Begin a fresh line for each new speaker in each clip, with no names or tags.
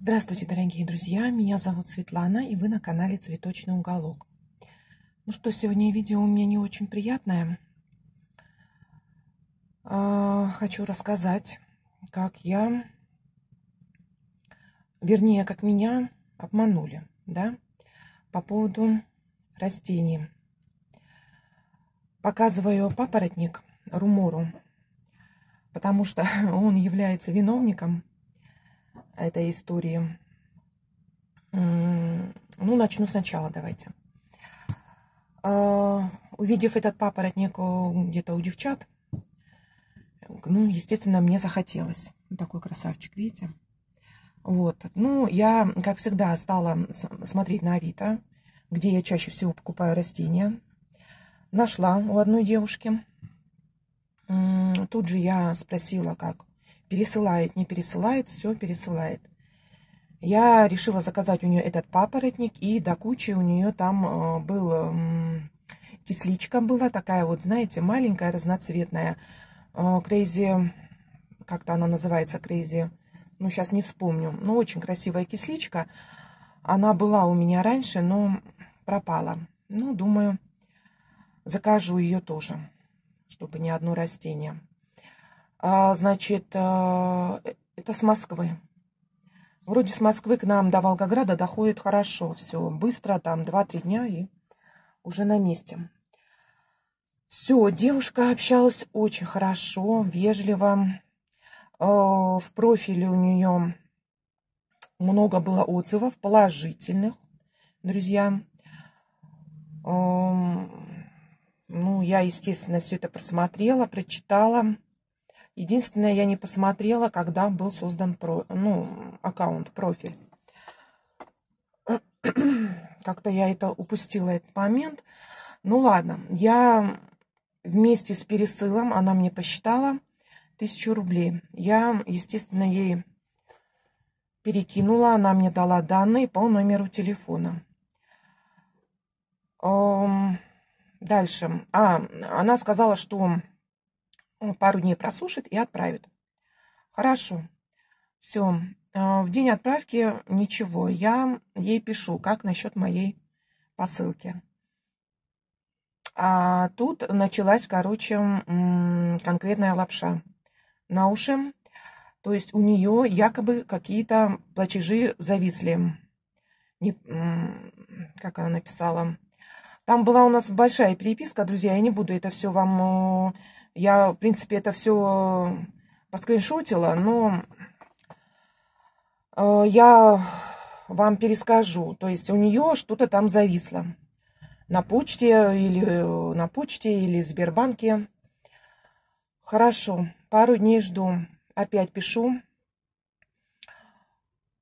Здравствуйте, дорогие друзья! Меня зовут Светлана, и вы на канале «Цветочный уголок». Ну что, сегодня видео у меня не очень приятное. А, хочу рассказать, как я, вернее, как меня обманули, да, по поводу растений. Показываю папоротник Румору, потому что он является виновником – этой истории. Ну, начну сначала, давайте. А, увидев этот папоротник э, где-то у девчат, ну, естественно, мне захотелось. Ну, такой красавчик, видите? Вот. Ну, я, как всегда, стала смотреть на Авито, где я чаще всего покупаю растения. Нашла у одной девушки. Тут же я спросила, как пересылает, не пересылает, все пересылает. Я решила заказать у нее этот папоротник, и до кучи у нее там э, был кисличка была такая вот, знаете, маленькая, разноцветная. Э, крейзи, как-то она называется, крейзи, ну, сейчас не вспомню. Но очень красивая кисличка. Она была у меня раньше, но пропала. Ну, думаю, закажу ее тоже, чтобы не одно растение. А, значит, а, это с Москвы. Вроде с Москвы к нам до Волгограда доходит хорошо. Все быстро, там 2-3 дня и уже на месте. Все, девушка общалась очень хорошо, вежливо. А, в профиле у нее много было отзывов положительных, друзья. Ну, я, естественно, все это просмотрела, прочитала. Единственное, я не посмотрела, когда был создан про, ну, аккаунт, профиль. Как-то я это упустила, этот момент. Ну ладно, я вместе с пересылом, она мне посчитала тысячу рублей. Я, естественно, ей перекинула, она мне дала данные по номеру телефона. Эм, дальше. А, она сказала, что пару дней просушит и отправит. Хорошо. Все. А, в день отправки ничего. Я ей пишу, как насчет моей посылки. А тут началась, короче, конкретная лапша на уши. То есть у нее якобы какие-то платежи зависли. Не, как она написала. Там была у нас большая переписка, друзья. Я не буду это все вам я, в принципе, это все поскриншотила, но э, я вам перескажу. То есть у нее что-то там зависло на почте или э, на почте или Сбербанке. Хорошо, пару дней жду, опять пишу.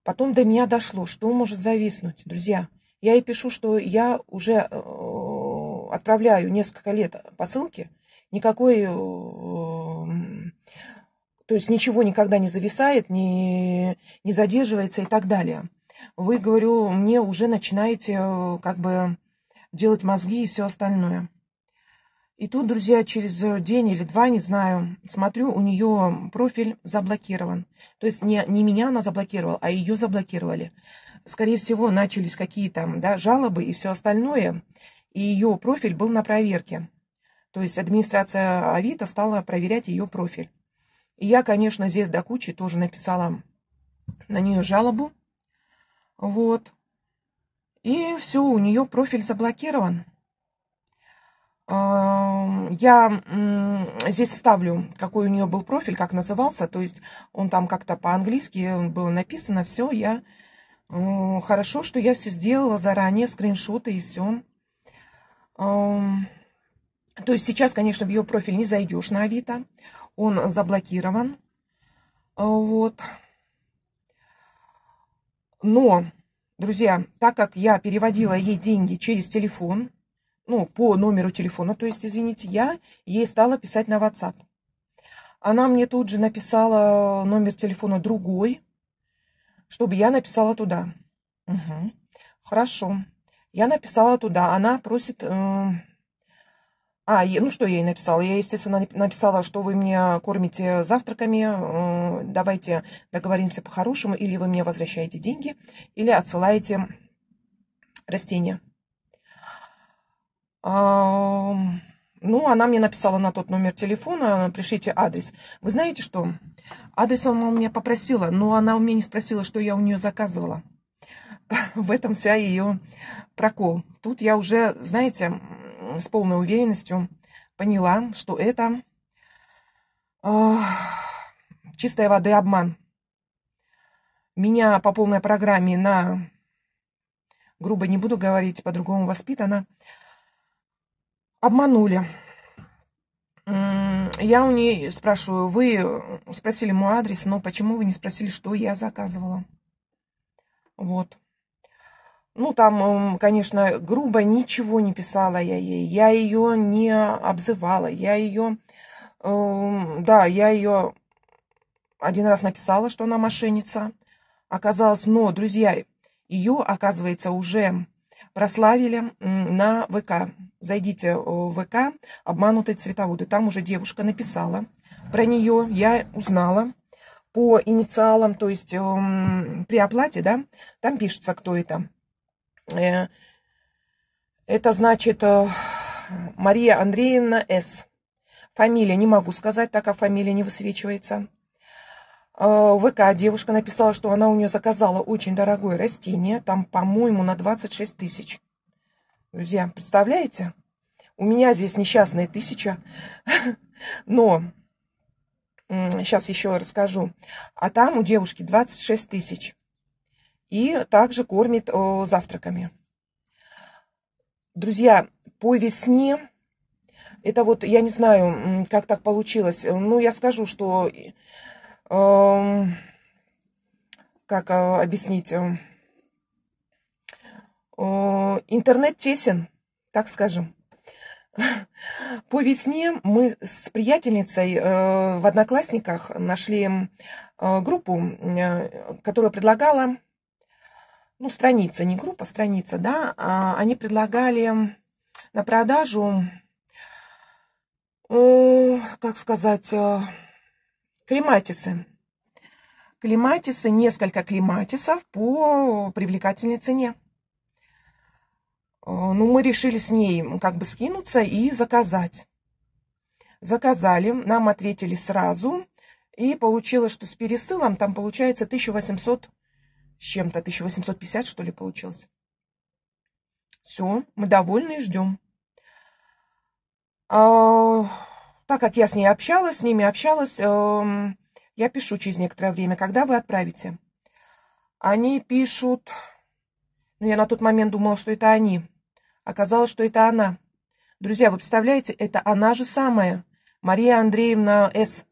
Потом до меня дошло, что может зависнуть, друзья. Я ей пишу, что я уже э, отправляю несколько лет посылки, никакой, эм, то есть ничего никогда не зависает, не, не задерживается и так далее. Вы, говорю, мне уже начинаете как бы делать мозги и все остальное. И тут, друзья, через день или два, не знаю, смотрю, у нее профиль заблокирован. То есть не, не меня она заблокировала, а ее заблокировали. Скорее всего, начались какие-то да, жалобы и все остальное. И ее профиль был на проверке. То есть администрация Авито стала проверять ее профиль. И я, конечно, здесь до кучи тоже написала на нее жалобу. Вот. И все, у нее профиль заблокирован. Я здесь вставлю, какой у нее был профиль, как назывался. То есть он там как-то по-английски было написано. Все, я... Хорошо, что я все сделала заранее, скриншоты и все. То есть сейчас, конечно, в ее профиль не зайдешь на Авито. Он заблокирован. А, вот. Но, друзья, так как я переводила ей деньги через телефон, ну, по номеру телефона, то есть, извините, я ей стала писать на WhatsApp. Она мне тут же написала номер телефона другой, чтобы я написала туда. Угу. Хорошо. Я написала туда. Она просит э, а, ну что я ей написала? Я, естественно, написала, что вы меня кормите завтраками, давайте договоримся по-хорошему, или вы мне возвращаете деньги, или отсылаете растения. Ну, она мне написала на тот номер телефона, пришлите адрес. Вы знаете что? Адрес она у меня попросила, но она у меня не спросила, что я у нее заказывала. В этом вся ее прокол. Тут я уже, знаете, Э, с полной уверенностью поняла, что это э, чистая воды обман. Меня по полной программе на, грубо не буду говорить, по-другому воспитана, обманули. Я у нее спрашиваю, вы спросили мой адрес, но почему вы не спросили, что я заказывала? Вот. Ну, там, конечно, грубо ничего не писала я ей. Я ее не обзывала. Я ее... Эм, да, я ее один раз написала, что она мошенница. Оказалось, но, друзья, ее, оказывается, уже прославили на ВК. Зайдите в ВК «Обманутые цветоводы». Там уже девушка написала про нее. Я узнала по инициалам, то есть эм, при оплате, да, там пишется, кто это. Э, это значит э, Мария Андреевна С. Фамилия не могу сказать, так как фамилия не высвечивается. Э, ВК девушка написала, что она у нее заказала очень дорогое растение, там, по-моему, на 26 тысяч. Друзья, представляете? У меня здесь несчастные тысяча, но сейчас еще расскажу. А там у девушки 26 тысяч и также кормит э, завтраками. Друзья, по весне, это вот, я не знаю, как так получилось, ну, я скажу, что, эм, э, как объяснить, э, э, интернет тесен, так скажем. По весне мы с приятельницей э, в одноклассниках нашли группу, которая предлагала ну, страница, не группа, страница, да, а они предлагали на продажу, как сказать, э, клематисы. Клематисы, несколько клематисов по привлекательной цене. Э, ну, мы решили с ней как бы скинуться и заказать. Заказали, нам ответили сразу. И получилось, что с пересылом там получается 1800 с чем-то, 1850, что ли, получилось. Все, мы довольны и ждем. А, так как я с ней общалась, с ними общалась, эм, я пишу через некоторое время, когда вы отправите. Они пишут, ну я на тот момент думала, что это они. Оказалось, что это она. Друзья, вы представляете, это она же самая, Мария Андреевна С.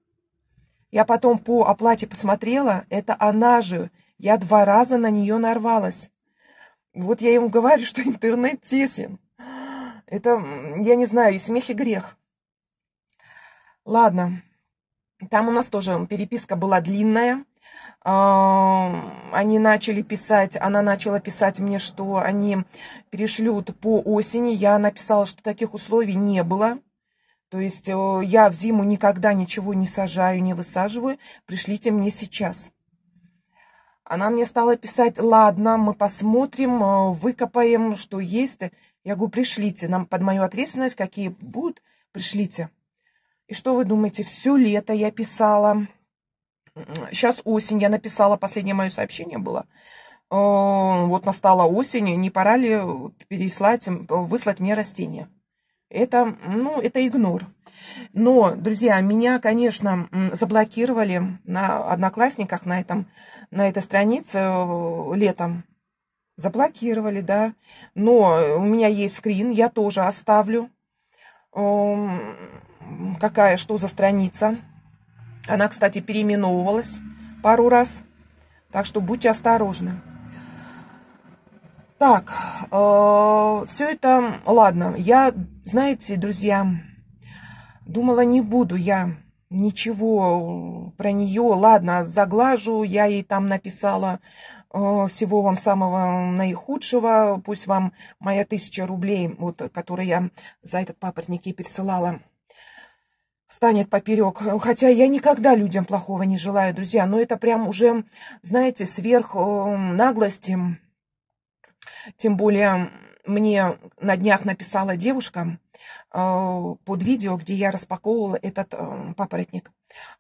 Я потом по оплате посмотрела, это она же, я два раза на нее нарвалась. Вот я ему говорю, что интернет тесен. Это, я не знаю, и смех, и грех. Ладно. Там у нас тоже переписка была длинная. А, они начали писать, она начала писать мне, что они перешлют по осени. Я написала, что таких условий не было. То есть э, я в зиму никогда ничего не сажаю, не высаживаю. Пришлите мне сейчас. Она мне стала писать, ладно, мы посмотрим, э, выкопаем, что есть. Я говорю, пришлите, нам под мою ответственность, какие будут, пришлите. И что вы думаете, все лето я писала, сейчас осень, я написала, последнее мое сообщение было, э, вот настала осень, не пора ли переслать, выслать мне растения? Это, ну, это игнор. Но, друзья, меня, конечно, заблокировали на одноклассниках на, этом, на этой странице э, летом. Заблокировали, да. Но у меня есть скрин, я тоже оставлю. Эм, какая, что за страница. Она, кстати, переименовывалась пару раз. Так что будьте осторожны. Так, э, все это, ладно, я, знаете, друзья, Думала, не буду я ничего про нее. Ладно, заглажу, я ей там написала э, всего вам самого наихудшего. Пусть вам моя тысяча рублей, вот, которые я за этот папоротник ей пересылала, станет поперек. Хотя я никогда людям плохого не желаю, друзья. Но это прям уже, знаете, сверх э, наглости. Тем более мне на днях написала девушка, Э, под видео, где я распаковывала этот эм, папоротник.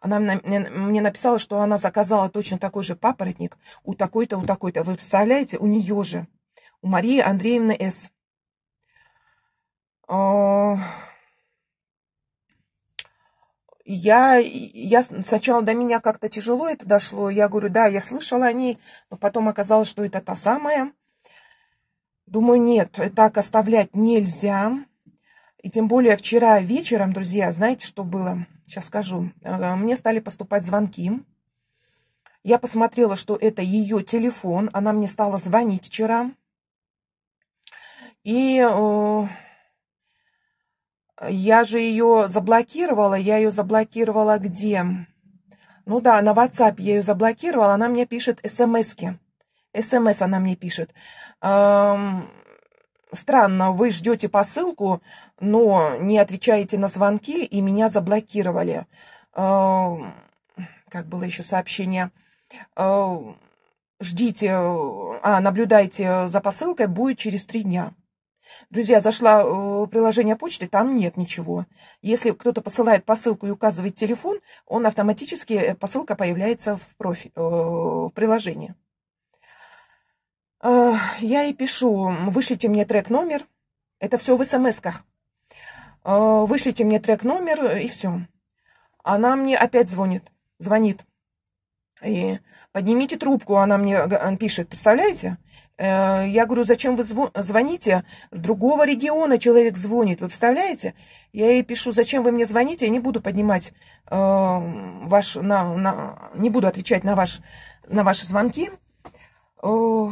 Она мне написала, что она заказала точно такой же папоротник у такой-то, у такой-то. Вы представляете, у нее же, у Марии Андреевны С. Э, я, я сначала до меня как-то тяжело это дошло. Я говорю, да, я слышала о ней, но потом оказалось, что это та самая. Думаю, нет, так оставлять нельзя. И тем более вчера вечером, друзья, знаете, что было? Сейчас скажу. Э, мне стали поступать звонки. Я посмотрела, что это ее телефон. Она мне стала звонить вчера. И э, я же ее заблокировала. Я ее заблокировала где? Ну да, на WhatsApp я ее заблокировала. Она мне пишет смс-ки. Эм СМС эм она мне пишет. Эм, странно, вы ждете посылку, но не отвечаете на звонки, и меня заблокировали. Эм, как было еще сообщение? Эм, ждите, а, наблюдайте за посылкой, будет через три дня. Друзья, зашла э, в приложение почты, там нет ничего. Если кто-то посылает посылку и указывает телефон, он автоматически, э, посылка появляется в, профи, э, в приложении. Я ей пишу, вышлите мне трек-номер. Это все в смс-ках. А, вышлите мне трек-номер, и все. Она мне опять звонит, звонит. И поднимите трубку, она мне пишет, представляете? Э, я говорю, зачем вы звоните? С другого региона человек звонит, вы представляете? Я ей пишу, зачем вы мне звоните? Я не буду поднимать э, ваш, на, на, не буду отвечать на, ваш, на ваши звонки. Э,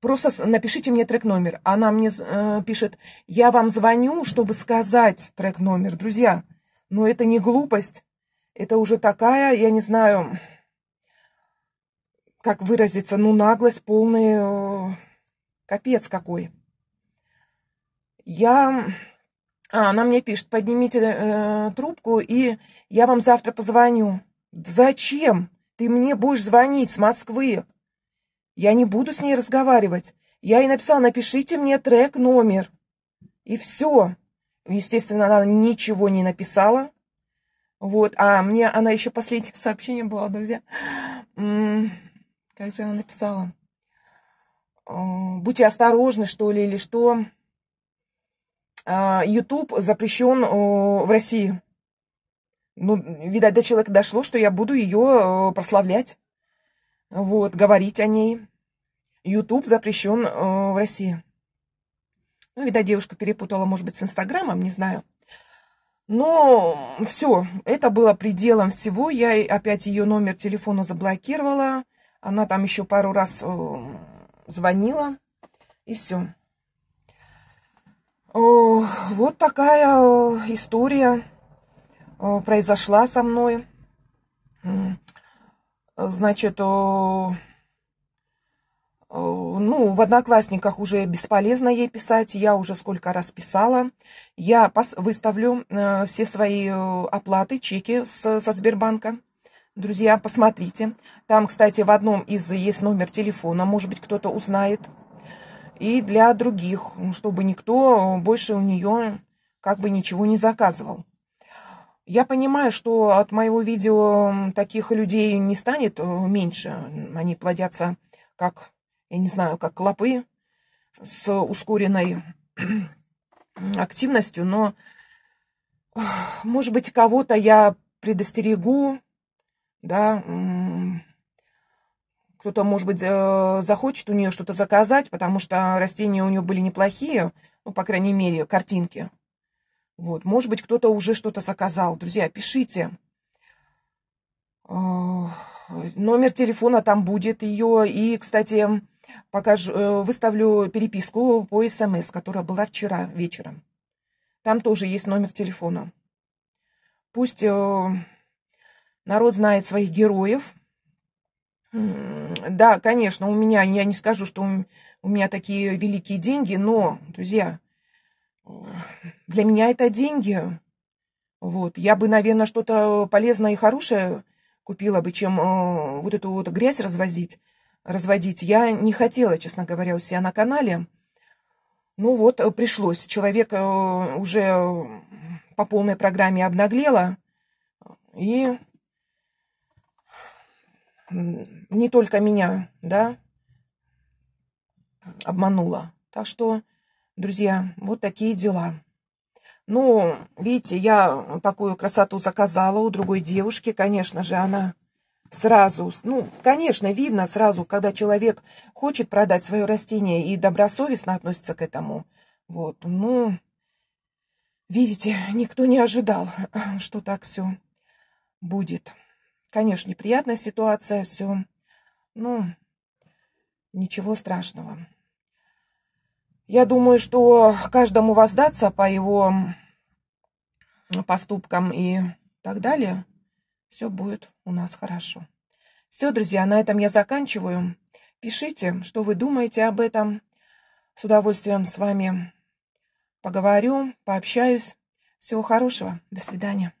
Просто напишите мне трек номер. Она мне э, пишет, я вам звоню, чтобы сказать трек номер. Друзья, но это не глупость. Это уже такая, я не знаю, как выразиться, ну наглость полная, э, капец какой. Я... А, она мне пишет, поднимите э, трубку, и я вам завтра позвоню. Зачем? Ты мне будешь звонить с Москвы. Я не буду с ней разговаривать. Я ей написала, напишите мне трек, номер. И все. Естественно, она ничего не написала. Вот, а мне она еще последнее сообщение было, друзья. Как же она написала? Э, Будьте осторожны, что ли, или что. YouTube а, запрещен э, в России. Ну, видать, до человека дошло, что я буду ее э, прославлять вот, говорить о ней. Ютуб запрещен э, в России. Ну, видать, девушка перепутала, может быть, с Инстаграмом, не знаю. Но все, это было пределом всего. Я опять ее номер телефона заблокировала. Она там еще пару раз э, звонила. И все. вот такая э, история э, произошла со мной значит, ну, в одноклассниках уже бесполезно ей писать, я уже сколько раз писала. Я выставлю э, все свои э, оплаты, чеки с, со Сбербанка. Друзья, посмотрите. Там, кстати, в одном из есть номер телефона, может быть, кто-то узнает. И для других, ну, чтобы никто э, больше у нее как бы ничего не заказывал. Я понимаю, что от моего видео таких людей не станет э, меньше. Они плодятся как, я не знаю, как клопы с ускоренной активностью, но, может быть, кого-то я предостерегу, да, кто-то, может быть, захочет у нее что-то заказать, потому что растения у нее были неплохие, ну, по крайней мере, картинки – вот, может быть, кто-то уже что-то заказал. Друзья, пишите. А, номер телефона там будет ее. И, кстати, покажу, э, выставлю переписку по СМС, эм которая была вчера вечером. Там тоже есть номер телефона. Пусть э, народ знает своих героев. Да, конечно, у меня, я не скажу, что у меня такие великие деньги, но, друзья, для меня это деньги. Вот. Я бы, наверное, что-то полезное и хорошее купила бы, чем э, вот эту вот грязь развозить, разводить. Я не хотела, честно говоря, у себя на канале. Ну вот, э, пришлось. Человек э, уже по полной программе обнаглела. И не только меня, да, обманула. Так что... Друзья, вот такие дела. Ну, видите, я такую красоту заказала у другой девушки, конечно же, она сразу, ну, конечно, видно сразу, когда человек хочет продать свое растение и добросовестно относится к этому. Вот, ну, видите, никто не ожидал, что так все будет. Конечно, неприятная ситуация, все, ну, ничего страшного. Я думаю, что каждому воздаться по его поступкам и так далее. Все будет у нас хорошо. Все, друзья, на этом я заканчиваю. Пишите, что вы думаете об этом. С удовольствием с вами поговорю, пообщаюсь. Всего хорошего. До свидания.